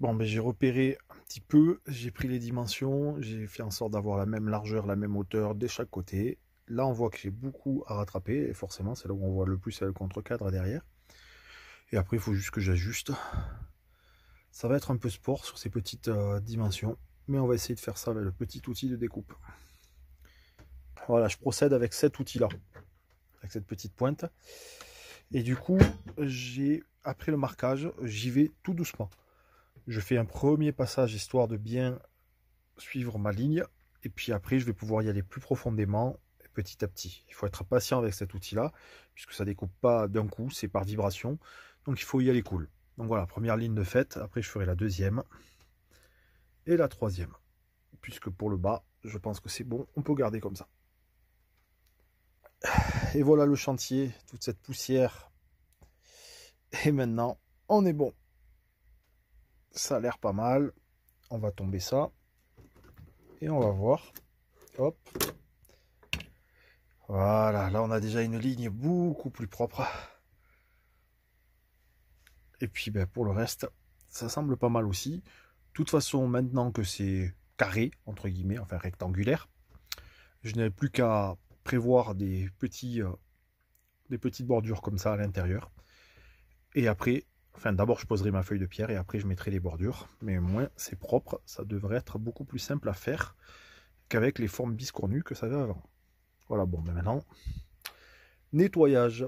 Bon, ben, j'ai repéré un petit peu, j'ai pris les dimensions, j'ai fait en sorte d'avoir la même largeur, la même hauteur de chaque côté. Là, on voit que j'ai beaucoup à rattraper, et forcément, c'est là où on voit le plus, c'est le contre-cadre derrière. Et après, il faut juste que j'ajuste. Ça va être un peu sport sur ces petites euh, dimensions, mais on va essayer de faire ça avec le petit outil de découpe. Voilà, je procède avec cet outil-là, avec cette petite pointe. Et du coup, j'ai après le marquage, j'y vais tout doucement. Je fais un premier passage histoire de bien suivre ma ligne. Et puis après, je vais pouvoir y aller plus profondément petit à petit. Il faut être patient avec cet outil-là, puisque ça découpe pas d'un coup, c'est par vibration. Donc il faut y aller cool. Donc voilà, première ligne de fête. Après, je ferai la deuxième et la troisième. Puisque pour le bas, je pense que c'est bon. On peut garder comme ça. Et voilà le chantier, toute cette poussière. Et maintenant, on est bon ça a l'air pas mal. On va tomber ça. Et on va voir. Hop. Voilà, là on a déjà une ligne beaucoup plus propre. Et puis ben, pour le reste, ça semble pas mal aussi. De toute façon, maintenant que c'est carré, entre guillemets, enfin rectangulaire, je n'ai plus qu'à prévoir des, petits, euh, des petites bordures comme ça à l'intérieur. Et après, Enfin, d'abord, je poserai ma feuille de pierre et après, je mettrai les bordures. Mais au moins, c'est propre. Ça devrait être beaucoup plus simple à faire qu'avec les formes biscornues que ça avait avant. Voilà, bon, mais ben maintenant, nettoyage.